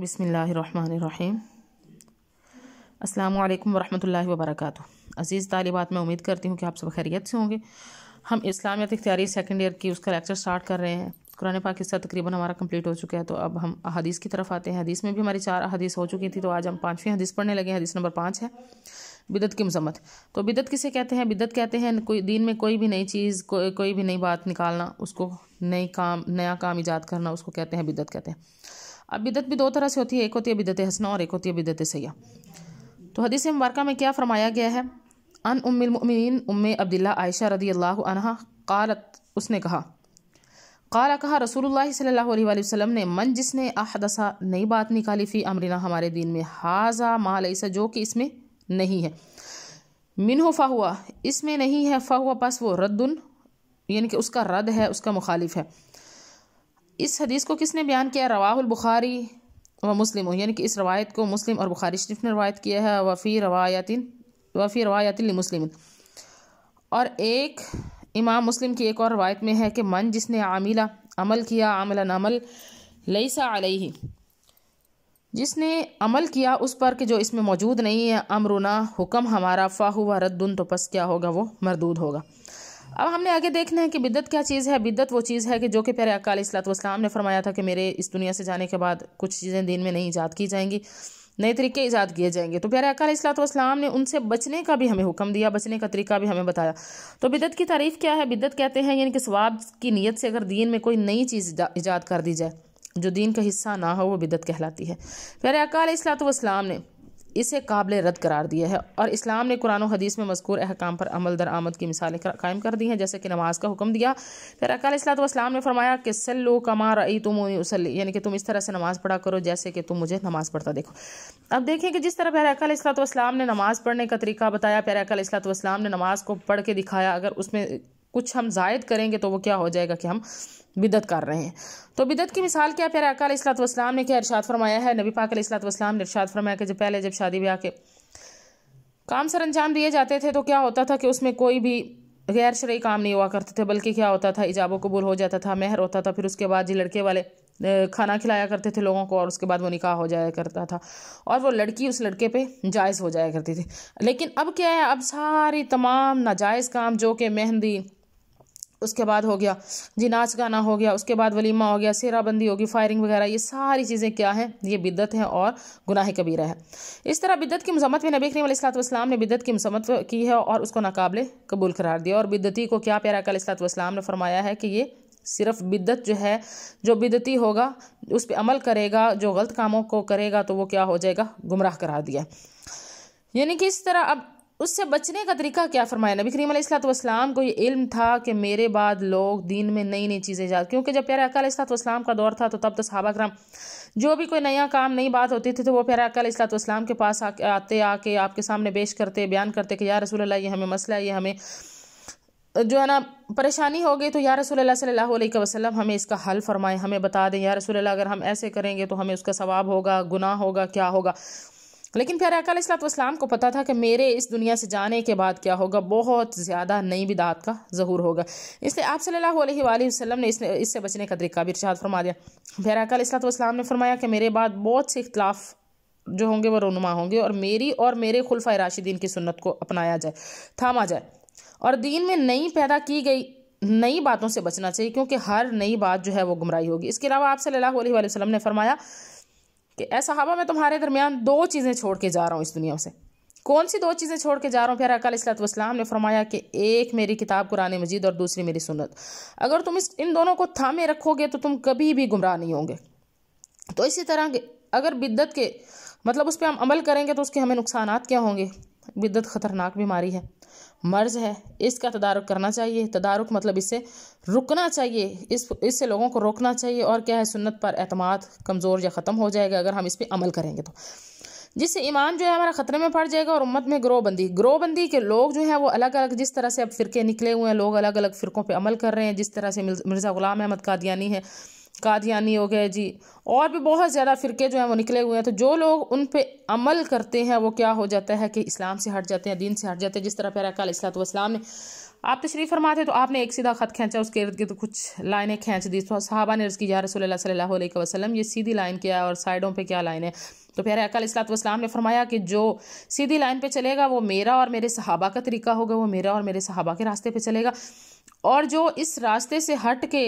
बिसमीम् अल्लाम वरहमल वबरक अज़ीज़ तालिबात मैं उम्मीद करती हूँ कि आप सब खैरियत से होंगे हम इस्लामियत इख्तियारी सेकेंड ईयर की उसका लेक्चर स्टार्ट कर रहे हैं कुरान पाक हिस्सा तकरीबन हमारा कंप्लीट हो चुका है तो अब हम हदीस की तरफ आते हैं हदीस में भी हमारी चार हदीस हो चुकी थी तो आज हम पाँचवीं हदीस पढ़ने लगे हदीस नंबर पाँच है बिदत की मजम्मत तो बिदत किसे कहते हैं बिदत कहते हैं कोई दिन में कोई भी नई चीज़ को, कोई भी नई बात निकालना उसको नई काम नया काम ईजाद करना उसको कहते हैं बिदत कहते हैं अब बिदत भी दो तरह से होती है एक होती है बिदत हसना और एक होती है बिदत सयाह तो हदीस मुबारक में क्या फरमाया गया है अन उमिन उम अब्दिल्ला आयशा रदी अल्लाह कालत उसने कहा काला कहा रसूल सल्ला वसम ने मन जिसने अहदसा नई बात निकाली फ़ी अमरीना हमारे दीन में हाजा मालसा जो कि इसमें नहीं है मिन हो हुआ इसमें नहीं है फ़ाह हुआ बस वो रद्दन यानी कि उसका रद्द है उसका मुखालिफ है इस हदीस को किसने बयान किया रवाहुल बुखारी व मुस्लिम यानी कि इस रवायत को मुस्लिम और बुखारी शरीफ ने रवायत किया है वफ़ी रवायतिन वफ़ी रवायातिन मुस्लिम और एक इमाम मुस्लिम की एक और रवायत में है कि मन जिसने आमिला अमल किया आमला अमल लईसा अलही जिसने अमल किया उस पर कि जो इसमें मौजूद नहीं है अमरुना हुक्म हमारा फ़ाह व रद्दन तो पस क्या होगा वो मरदूद होगा अब हमने आगे देखना है कि बिद्दत क्या चीज़ है बिद्दत वो चीज़ है कि जो कि प्यारे अकाल इसलातवाम ने फरमाया था कि मेरे इस दुनिया से जाने के बाद कुछ चीज़ें दिन में नहीं ईजाद की जाएंगी नए तरीके ईजाद किए जाएंगे तो प्यारे अकाल इस्लातवाम ने उनसे बचने का भी हमें हुक्म दिया बचने का तरीका भी हमें बताया तो बिदत की तारीफ़ क्या है बिदत कहते हैं यानी कि स्वाब की नीयत से अगर दीन में कोई नई चीज़ ईजाद कर दी जाए जो दीन का हिस्सा ना हो वो बिदत कहलाती है प्यारे अकाल इस्लातवाम ने इसे काबिल रद्द करार दिया है और इस्लाम ने कुरान हदीस में मजकूर अहकाम पर अमल दरामद की मिसालें कायम कर दी हैं जैसे कि नमाज का हुक्म दिया फिर वाम ने फरमाया कि सल्लो कमा रई तुम यानी कि तुम इस तरह से नमाज पढ़ा करो जैसे कि तुम मुझे नमाज पढ़ता देखो अब देखें कि जिस तरह प्यारे अकालतवाम ने नमाज पढ़ने का तरीका बताया असलात अकालतवाम ने नमाज को पढ़ के दिखाया अगर उसमें कुछ हम जायद करेंगे तो वो क्या हो जाएगा कि हम बिदत कर रहे हैं तो बिदत की मिसाल क्या प्यारे वसलाम ने क्या इरशाद फरमाया है नबी पाक वसलाम ने इरशाद फरमाया कि जब पहले जब शादी ब्याह के काम सर अंजाम दिए जाते थे तो क्या होता था कि उसमें कोई भी गैर शरय काम नहीं हुआ करते थे बल्कि क्या होता था इजाबो कबूल हो जाता था मेहर होता था फिर उसके बाद जी लड़के वाले खाना खिलाया करते थे लोगों को और उसके बाद वो निकाह हो जाया करता था और वो लड़की उस लड़के पे जायज़ हो जाया करती थी लेकिन अब क्या है अब सारी तमाम नाजायज़ काम जो कि मेहंदी उसके बाद हो गया जी नाच गाना हो गया उसके बाद वलीमा हो गया सेराबंदी होगी फायरिंग वगैरह ये सारी चीज़ें क्या हैं ये बिदत है और गुनाह कबीरा है इस तरह बिदत की मजम्मत में नबी करीम सलाम ने बिदत की मजम्मत की है और उसको नाकबले कबूल करार दिया और बिदती को क्या प्यारा कल ने फरमाया है कि ये सिर्फ बिदत जो है जो बिदती होगा उस पर अमल करेगा जो गलत कामों को करेगा तो वो क्या हो जाएगा गुमराह करा दिया यानी कि इस तरह अब उससे बचने का तरीका क्या फरमाया नबी करीम अलैहिस्सलाम को ये इल्म था कि मेरे बाद लोग दीन में नई नई चीज़ें जाते क्योंकि जब प्यारे अकालसलाम का दौर था तो तब तो सहाबा कराम जो भी कोई नया काम नई बात होती थी तो वो प्यारे अकालसलाम के पास आके आते आके आपके सामने पेश करते बयान करते कि या रसूल ये हमें मसला ये हमें जो है ना परेशानी हो गई तो या रसूल सल्लल्लाहु अलैहि वसल्लम हमें इसका हल फरमाएं हमें बता दें या रसूल अगर हम ऐसे करेंगे तो हमें उसका सवाब होगा गुनाह होगा क्या होगा लेकिन प्यारे अकाल वाम को पता था कि मेरे इस दुनिया से जाने के बाद क्या होगा बहुत ज़्यादा नई बिदात का ज़हूर होगा इसलिए आप सल्लल्लाहु अलैहि वसल्लम ने इसने इससे बचने का तरीका भी इर्शाद फरमा दिया प्यारे अकाल ने फरमाया कि मेरे बाद बहुत से इख्तलाफ जो होंगे वो रोनुमा होंगे और मेरी और मेरे खुलफा राशिदीन की सुन्नत को अपनाया जाए थामा जाए और दीन में नई पैदा की गई नई बातों से बचना चाहिए क्योंकि हर नई बात जो है वो गुमराही होगी इसके अलावा आप सल्ला वसलम ने फरमाया कि ए सहाबा मैं तुम्हारे दरमियान दो चीज़ें छोड़ के जा रहा हूँ इस दुनिया से कौन सी दो चीज़ें छोड़ के जा रहा हूँ फिर वसलाम ने फरमाया कि एक मेरी किताब कुरान मजीद और दूसरी मेरी सुनत अगर तुम इस इन दोनों को थामे रखोगे तो तुम कभी भी गुमराह नहीं होंगे तो इसी तरह अगर बिद्दत के मतलब उस पर हम अमल करेंगे तो उसके हमें नुकसान क्या होंगे बिदत खतरनाक बीमारी है मर्ज है इसका तदारक करना चाहिए तदारक मतलब इससे रुकना चाहिए इस इससे लोगों को रोकना चाहिए और क्या है सुन्नत पर अतमाद कमज़ोर या ख़त्म हो जाएगा अगर हम इस पर अमल करेंगे तो जिससे ईमान जो है हमारा ख़तरे में पड़ जाएगा और उम्मत में ग्रोबंदी ग्रोबंदी के लोग जो हैं वो अलग अलग जिस तरह से अब फ़िरके निकले हुए हैं लोग अलग अलग फ़िरकों पर अमल कर रहे हैं जिस तरह से मिर्ज़ा ग़ुलाम अहमद कादियानी है कादियानी हो गए जी और भी बहुत ज़्यादा फ़िरके जो हैं वो निकले हुए हैं तो जो लोग उन पे अमल करते हैं वो क्या हो जाता है कि इस्लाम से हट जाते हैं दीन से हट जाते हैं जिस तरह पैरा कलाम तो ने आप तशरीफ़ फरमाते तो आपने एक सीधा ख़त खींचा उसके इर्द गिर्द कुछ लाइनें खींच दी तो साहबा ने उसकी की या रसोल वसलम ये सीधी लाइन किया है और साइडों पर क्या लाइन है तो प्यारे अकल वसलाम तो ने फरमाया कि जो सीधी लाइन पर चलेगा वो मेरा और मेरे सहाबा का तरीका होगा वो मेरा और मेरे सहाबा के रास्ते पर चलेगा और जो इस रास्ते से हट के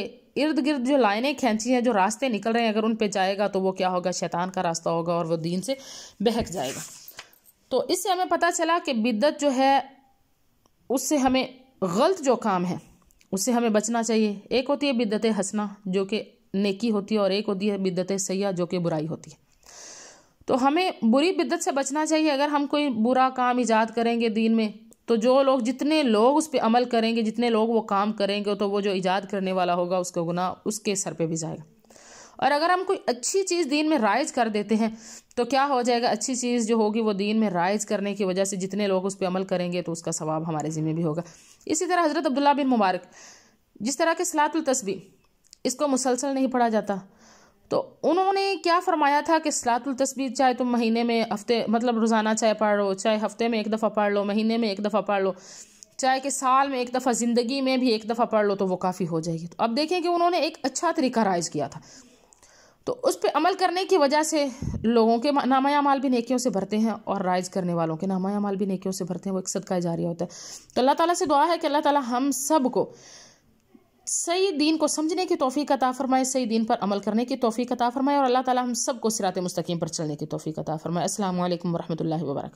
इर्द गिर्द जो लाइनें खींची हैं जो रास्ते निकल रहे हैं अगर उन पे जाएगा तो वो क्या होगा शैतान का रास्ता होगा और वो दीन से बहक जाएगा तो इससे हमें पता चला कि बिद्दत जो है उससे हमें गलत जो काम है उससे हमें बचना चाहिए एक होती है बिद्दत हंसना जो कि नेकी होती है और एक होती है बिद्दत सयाह जो कि बुराई होती है तो हमें बुरी बिद्दत से बचना चाहिए अगर हम कोई बुरा काम ईजाद करेंगे दीन में तो जो लोग जितने लोग उस पर अमल करेंगे जितने लोग वो काम करेंगे तो वो जो ईजाद करने वाला होगा उसका गुना उसके सर पे भी जाएगा और अगर हम कोई अच्छी चीज़ दीन में राइज कर देते हैं तो क्या हो जाएगा अच्छी चीज़ जो होगी वो दीन में राइज करने की वजह से जितने लोग उस पर अमल करेंगे तो उसका सवाब हमारे ज़िम्मे भी होगा इसी तरह हज़रत अब्दुल्ला बिन मुबारक जिस तरह के सलातुल तस्बी इसको मुसलसल नहीं पढ़ा जाता तो उन्होंने क्या फरमाया था कि सलातुल तस्बीह चाहे तुम महीने में हफ्ते मतलब रोज़ाना चाहे पढ़ लो चाहे हफ्ते में एक दफ़ा पढ़ लो महीने में एक दफ़ा पढ़ लो चाहे कि साल में एक दफ़ा ज़िंदगी में भी एक दफ़ा पढ़ लो तो वो काफ़ी हो जाएगी तो अब देखें कि उन्होंने एक अच्छा तरीका राइज किया था तो उस पर अमल करने की वजह से लोगों के माल भी नेकियों से भरते हैं और राइज करने वालों के नामायामाल भी नेकियों से भरते हैं वो एक सदका जारी होता है तो अल्लाह ताला से दुआ है कि अल्लाह ताला हम सब को सही दीन को समझने की तोफ़ी कता फरमाए सही दीन पर अमल करने की तोफ़ी कता फरमाए और अल्लाह ताला हम सबको सिरात मुस्तकीम पर चलने की तोफ़ी कता फरमाए रहमतुल्लाहि व वर्का